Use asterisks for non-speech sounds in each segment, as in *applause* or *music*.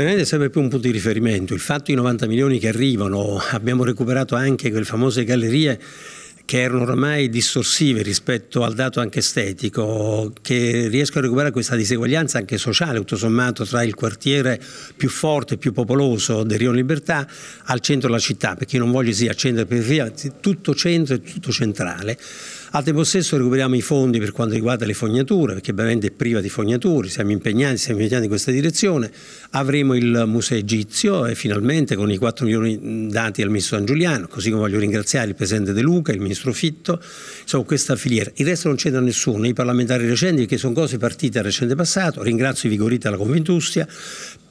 Benevento è sempre più un punto di riferimento. Il fatto i 90 milioni che arrivano, abbiamo recuperato anche quelle famose gallerie che erano ormai distorsive rispetto al dato anche estetico, che riescono a recuperare questa diseguaglianza anche sociale, tutto sommato, tra il quartiere più forte, e più popoloso del Rio Libertà al centro della città, perché io non voglio sia centro e periferia, tutto centro e tutto centrale. Al tempo stesso recuperiamo i fondi per quanto riguarda le fognature, perché veramente è priva di fognature, siamo impegnati, siamo impegnati in questa direzione. Avremo il Museo Egizio e finalmente con i 4 milioni dati al Ministro San Giuliano, così come voglio ringraziare il Presidente De Luca, il Ministro ministro Fitto, insomma questa filiera. Il resto non c'è da nessuno, i parlamentari recenti, che sono cose partite al recente passato, ringrazio i vigoriti alla Confindustria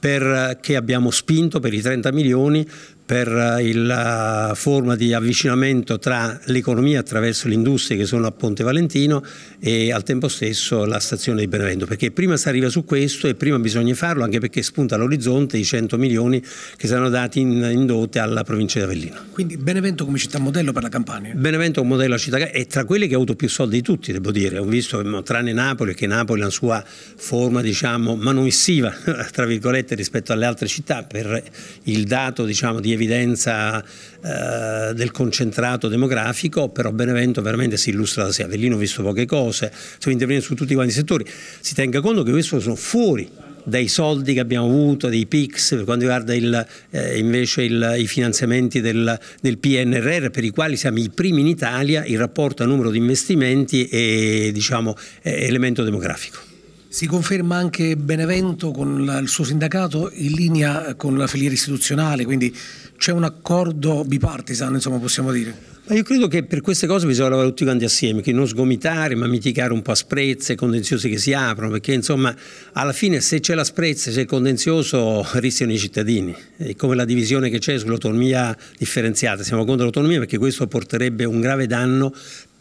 perché eh, abbiamo spinto per i 30 milioni per eh, la forma di avvicinamento tra l'economia attraverso le industrie che sono a Ponte Valentino e al tempo stesso la stazione di Benevento, perché prima si arriva su questo e prima bisogna farlo anche perché spunta all'orizzonte i 100 milioni che saranno dati in, in dote alla provincia di Avellino. Quindi Benevento come città modello per la Campania? Benevento è un modello a città e tra quelle che ha avuto più soldi di tutti, devo dire, ho visto tranne Napoli, che Napoli ha una sua forma diciamo manomissiva *laughs* tra virgolette rispetto alle altre città per il dato diciamo di evidenza eh, del concentrato demografico, però Benevento veramente si illustra da sé. Avellino ho visto poche cose, stiamo intervenendo su tutti quanti i settori. Si tenga conto che questo sono fuori dai soldi che abbiamo avuto, dei PIX, per quanto riguarda il, eh, invece il, i finanziamenti del, del, PNRR, per i quali siamo i primi in Italia in rapporto a numero di investimenti e diciamo, elemento demografico. Si conferma anche Benevento con il suo sindacato in linea con la filiera istituzionale, quindi c'è un accordo bipartisan, insomma, possiamo dire. Ma io credo che per queste cose bisogna lavorare tutti quanti assieme, che non sgomitare, ma mitigare un po' asprezze, contenziosi che si aprono, perché insomma alla fine se c'è l'asprezza, se il contenzioso *laughs* rischiano i cittadini. È come la divisione che c'è sull'autonomia differenziata, siamo contro l'autonomia perché questo porterebbe un grave danno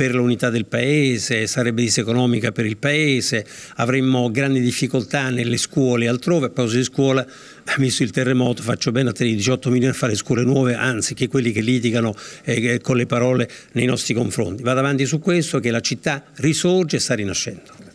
per l'unità del paese, sarebbe diseconomica per il paese, avremmo grandi difficoltà nelle scuole e altrove, a proposito di scuola visto il terremoto, faccio bene a tenere 18 milioni a fare scuole nuove, anzi che quelli che litigano eh, eh, con le parole nei nostri confronti. Vado avanti su questo che la città risorge e sta rinascendo.